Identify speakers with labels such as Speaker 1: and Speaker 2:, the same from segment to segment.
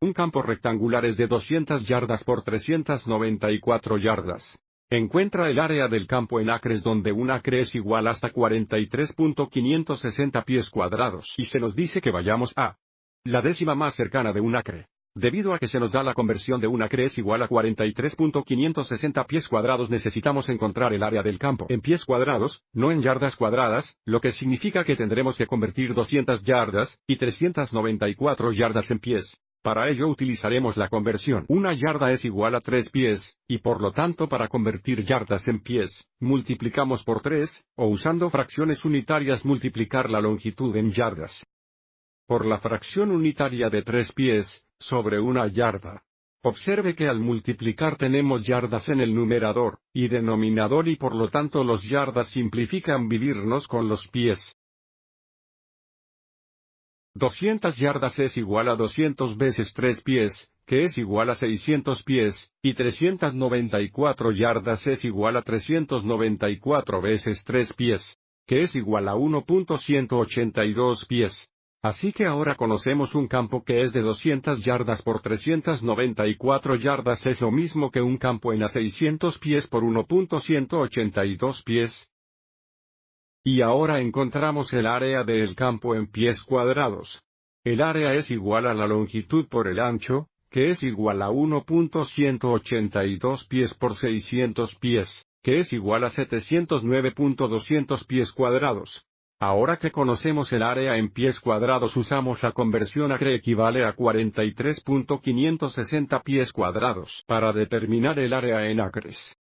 Speaker 1: Un campo rectangular es de 200 yardas por 394 yardas. Encuentra el área del campo en acres donde un acre es igual hasta 43.560 pies cuadrados y se nos dice que vayamos a la décima más cercana de un acre. Debido a que se nos da la conversión de un acre es igual a 43.560 pies cuadrados necesitamos encontrar el área del campo en pies cuadrados, no en yardas cuadradas, lo que significa que tendremos que convertir 200 yardas y 394 yardas en pies. Para ello utilizaremos la conversión. Una yarda es igual a tres pies, y por lo tanto para convertir yardas en pies, multiplicamos por tres, o usando fracciones unitarias multiplicar la longitud en yardas. Por la fracción unitaria de tres pies, sobre una yarda. Observe que al multiplicar tenemos yardas en el numerador y denominador y por lo tanto los yardas simplifican vivirnos con los pies. 200 yardas es igual a 200 veces 3 pies, que es igual a 600 pies, y 394 yardas es igual a 394 veces 3 pies, que es igual a 1.182 pies. Así que ahora conocemos un campo que es de 200 yardas por 394 yardas es lo mismo que un campo en a 600 pies por 1.182 pies, y ahora encontramos el área del campo en pies cuadrados. El área es igual a la longitud por el ancho, que es igual a 1.182 pies por 600 pies, que es igual a 709.200 pies cuadrados. Ahora que conocemos el área en pies cuadrados usamos la conversión a equivale a 43.560 pies cuadrados para determinar el área en acres.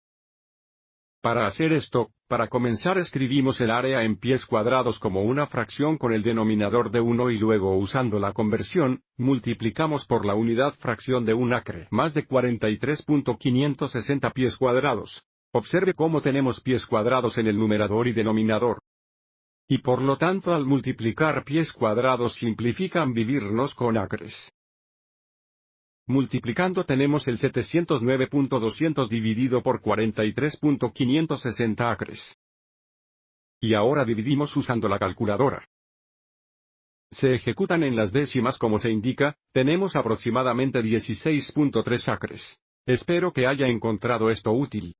Speaker 1: Para hacer esto, para comenzar escribimos el área en pies cuadrados como una fracción con el denominador de 1 y luego usando la conversión, multiplicamos por la unidad fracción de un acre, más de 43.560 pies cuadrados. Observe cómo tenemos pies cuadrados en el numerador y denominador. Y por lo tanto al multiplicar pies cuadrados simplifican vivirnos con acres. Multiplicando tenemos el 709.200 dividido por 43.560 acres. Y ahora dividimos usando la calculadora. Se ejecutan en las décimas como se indica, tenemos aproximadamente 16.3 acres. Espero que haya encontrado esto útil.